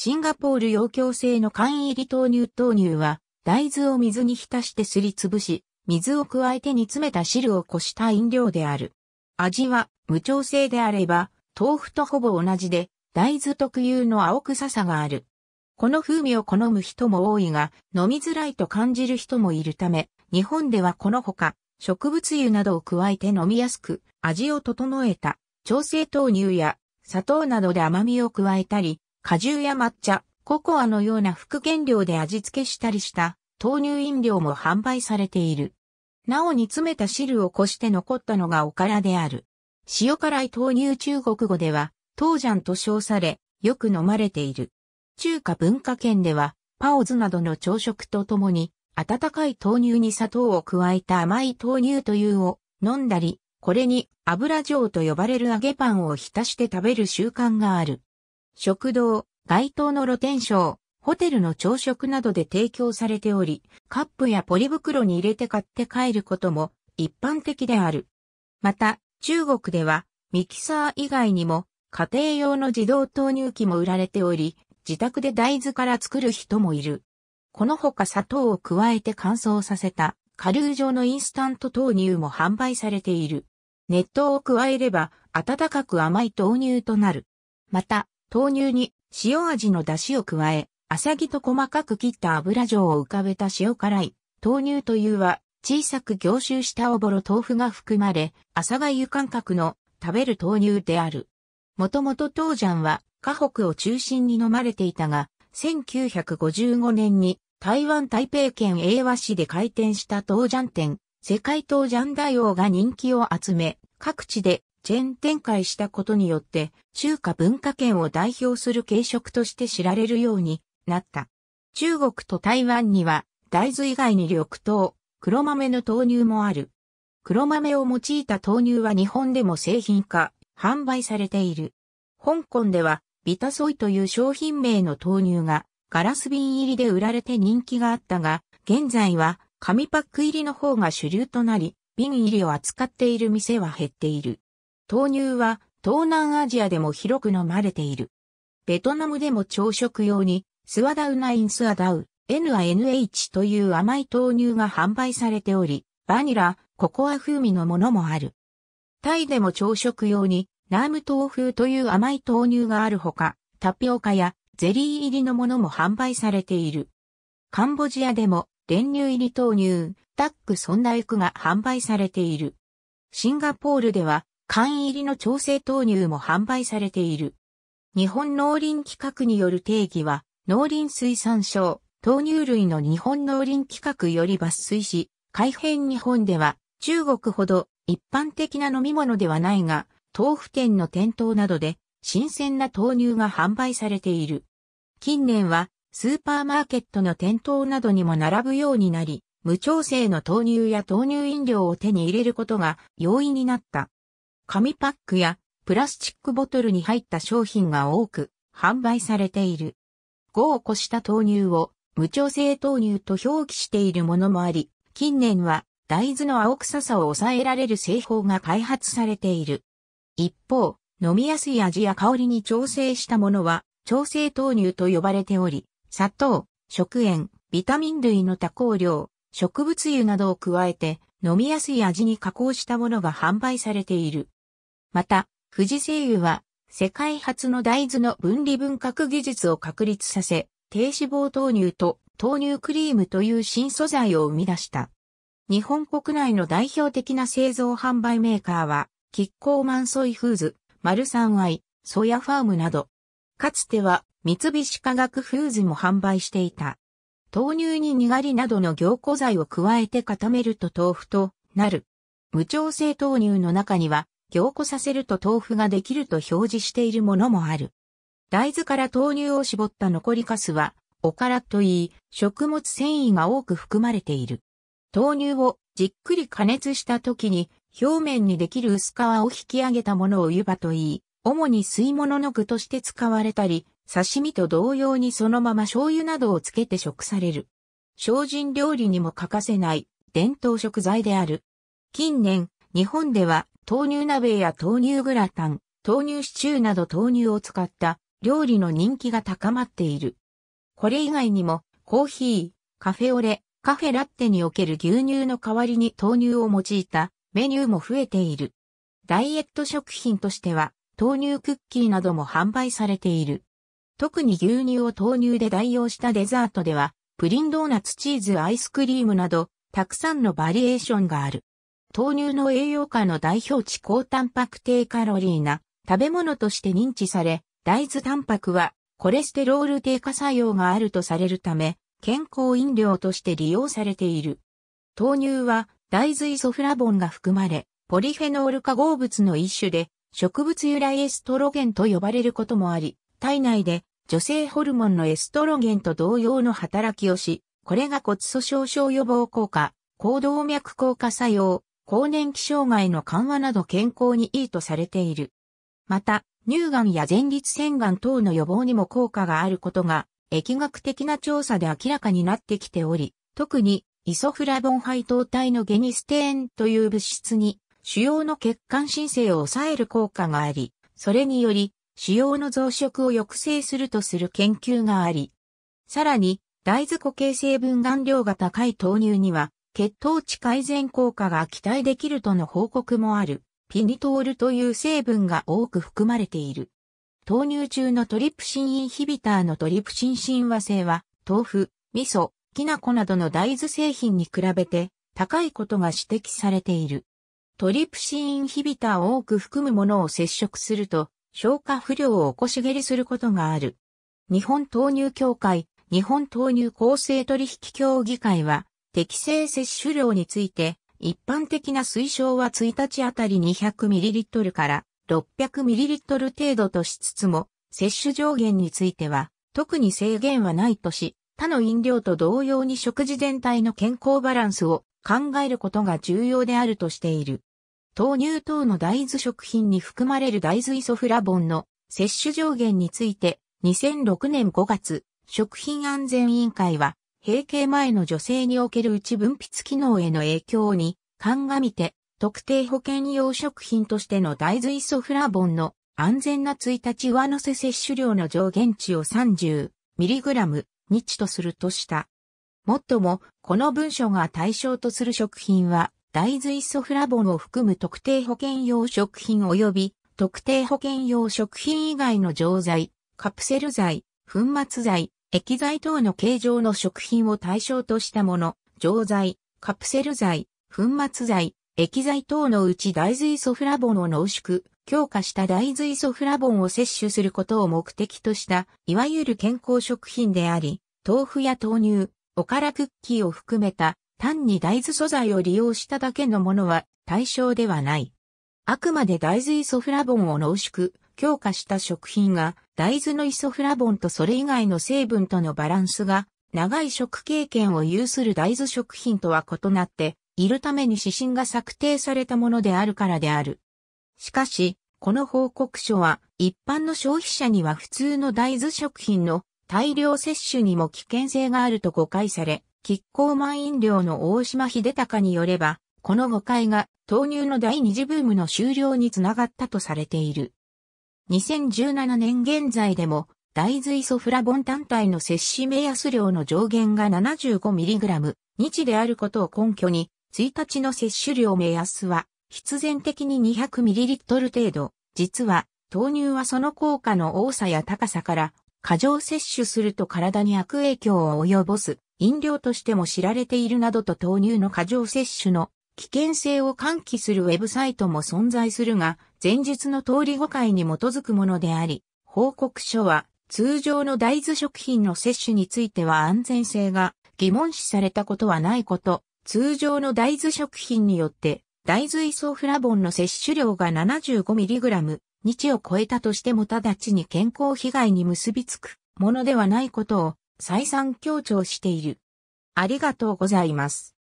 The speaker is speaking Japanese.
シンガポール洋共製の缶入り豆乳豆乳は、大豆を水に浸してすりつぶし、水を加えて煮詰めた汁をこした飲料である。味は無調整であれば、豆腐とほぼ同じで、大豆特有の青臭さがある。この風味を好む人も多いが、飲みづらいと感じる人もいるため、日本ではこのほか、植物油などを加えて飲みやすく、味を整えた、調整豆乳や、砂糖などで甘みを加えたり、果汁や抹茶、ココアのような副原料で味付けしたりした豆乳飲料も販売されている。なお煮詰めた汁をこして残ったのがおからである。塩辛い豆乳中国語では、豆ジャンと称され、よく飲まれている。中華文化圏では、パオズなどの朝食とともに、温かい豆乳に砂糖を加えた甘い豆乳というを飲んだり、これに油状と呼ばれる揚げパンを浸して食べる習慣がある。食堂、街灯の露天商、ホテルの朝食などで提供されており、カップやポリ袋に入れて買って帰ることも一般的である。また、中国ではミキサー以外にも家庭用の自動投入機も売られており、自宅で大豆から作る人もいる。このほか砂糖を加えて乾燥させたカルー状のインスタント豆乳も販売されている。熱湯を加えれば温かく甘い豆乳となる。また、豆乳に塩味の出汁を加え、あさぎと細かく切った油状を浮かべた塩辛い豆乳というは小さく凝集したおぼろ豆腐が含まれ、朝がゆ感覚の食べる豆乳である。もともと豆醤は河北を中心に飲まれていたが、1955年に台湾台北県英和市で開店した豆醤店、世界豆醤大王が人気を集め、各地でチェーン展開したことによって、中華文化圏を代表する軽食として知られるようになった。中国と台湾には、大豆以外に緑豆、黒豆の豆乳もある。黒豆を用いた豆乳は日本でも製品化、販売されている。香港では、ビタソイという商品名の豆乳が、ガラス瓶入りで売られて人気があったが、現在は紙パック入りの方が主流となり、瓶入りを扱っている店は減っている。豆乳は東南アジアでも広く飲まれている。ベトナムでも朝食用にスワダウナインスワダウ NANH という甘い豆乳が販売されており、バニラ、ココア風味のものもある。タイでも朝食用にナーム豆腐という甘い豆乳があるほか、タピオカやゼリー入りのものも販売されている。カンボジアでも練乳入り豆乳、タックソンダイクが販売されている。シンガポールでは缶入りの調整豆乳も販売されている。日本農林規格による定義は、農林水産省、豆乳類の日本農林規格より抜粋し、改変日本では中国ほど一般的な飲み物ではないが、豆腐店の店頭などで新鮮な豆乳が販売されている。近年はスーパーマーケットの店頭などにも並ぶようになり、無調整の豆乳や豆乳飲料を手に入れることが容易になった。紙パックやプラスチックボトルに入った商品が多く販売されている。5を越した豆乳を無調整豆乳と表記しているものもあり、近年は大豆の青臭さを抑えられる製法が開発されている。一方、飲みやすい味や香りに調整したものは、調整豆乳と呼ばれており、砂糖、食塩、ビタミン類の多香料、植物油などを加えて、飲みやすい味に加工したものが販売されている。また、富士製油は、世界初の大豆の分離分割技術を確立させ、低脂肪豆乳と豆乳クリームという新素材を生み出した。日本国内の代表的な製造販売メーカーは、キッコーマンソイフーズ、マルサンアイ、ソヤファームなど、かつては三菱化学フーズも販売していた。豆乳ににがりなどの凝固剤を加えて固めると豆腐となる。無調整豆乳の中には凝固させると豆腐ができると表示しているものもある。大豆から豆乳を絞った残りカスは、おからといい、食物繊維が多く含まれている。豆乳をじっくり加熱した時に、表面にできる薄皮を引き上げたものを湯葉といい、主に吸い物の具として使われたり、刺身と同様にそのまま醤油などをつけて食される。精進料理にも欠かせない伝統食材である。近年、日本では豆乳鍋や豆乳グラタン、豆乳シチューなど豆乳を使った料理の人気が高まっている。これ以外にもコーヒー、カフェオレ、カフェラッテにおける牛乳の代わりに豆乳を用いたメニューも増えている。ダイエット食品としては豆乳クッキーなども販売されている。特に牛乳を豆乳で代用したデザートでは、プリンドーナツチーズアイスクリームなど、たくさんのバリエーションがある。豆乳の栄養価の代表値高タンパク低カロリーな食べ物として認知され、大豆タンパクはコレステロール低下作用があるとされるため、健康飲料として利用されている。豆乳は大豆イソフラボンが含まれ、ポリフェノール化合物の一種で、植物由来エストロゲンと呼ばれることもあり、体内で女性ホルモンのエストロゲンと同様の働きをし、これが骨粗鬆症予防効果、行動脈硬化作用、更年期障害の緩和など健康にいいとされている。また、乳がんや前立腺がん等の予防にも効果があることが、疫学的な調査で明らかになってきており、特にイソフラボン配糖体のゲニステーンという物質に、腫瘍の血管申請を抑える効果があり、それにより、腫瘍の増殖を抑制するとする研究があり、さらに、大豆固形成分含量が高い豆乳には、血糖値改善効果が期待できるとの報告もある、ピニトールという成分が多く含まれている。豆乳中のトリプシンインヒビターのトリプシン親和性は、豆腐、味噌、きな粉などの大豆製品に比べて高いことが指摘されている。トリプシンインヒビターを多く含むものを接触すると、消化不良を起こし下痢することがある。日本豆乳協会、日本豆乳厚生取引協議会は、適正摂取量について、一般的な推奨は1日あたり 200ml から 600ml 程度としつつも、摂取上限については、特に制限はないとし、他の飲料と同様に食事全体の健康バランスを考えることが重要であるとしている。豆乳等の大豆食品に含まれる大豆イソフラボンの摂取上限について2006年5月食品安全委員会は閉経前の女性における内分泌機能への影響に、鑑みて、特定保険用食品としての大豆イソフラボンの安全な1日上乗せ摂取量の上限値を 30mg 日とするとした。もっとも、この文書が対象とする食品は、大豆イソフラボンを含む特定保険用食品及び特定保険用食品以外の錠剤、カプセル剤、粉末剤、液剤等の形状の食品を対象としたもの、錠剤、カプセル剤、粉末剤、液剤等のうち大イソフラボンを濃縮、強化した大イソフラボンを摂取することを目的とした、いわゆる健康食品であり、豆腐や豆乳、おからクッキーを含めた、単に大豆素材を利用しただけのものは対象ではない。あくまで大イソフラボンを濃縮、強化した食品が大豆のイソフラボンとそれ以外の成分とのバランスが、長い食経験を有する大豆食品とは異なっているために指針が策定されたものであるからである。しかし、この報告書は一般の消費者には普通の大豆食品の大量摂取にも危険性があると誤解され、キッコーマン飲料の大島秀隆によれば、この誤解が豆乳の第二次ブームの終了につながったとされている。2017年現在でも大豆イソフラボン単体の摂取目安量の上限が 75mg 日であることを根拠に、1日の摂取量目安は必然的に 200ml 程度。実は、豆乳はその効果の多さや高さから過剰摂取すると体に悪影響を及ぼす飲料としても知られているなどと豆乳の過剰摂取の危険性を喚起するウェブサイトも存在するが、前述の通り誤解に基づくものであり、報告書は通常の大豆食品の摂取については安全性が疑問視されたことはないこと、通常の大豆食品によって大豆イソフラボンの摂取量が 75mg 日を超えたとしても直ちに健康被害に結びつくものではないことを再三強調している。ありがとうございます。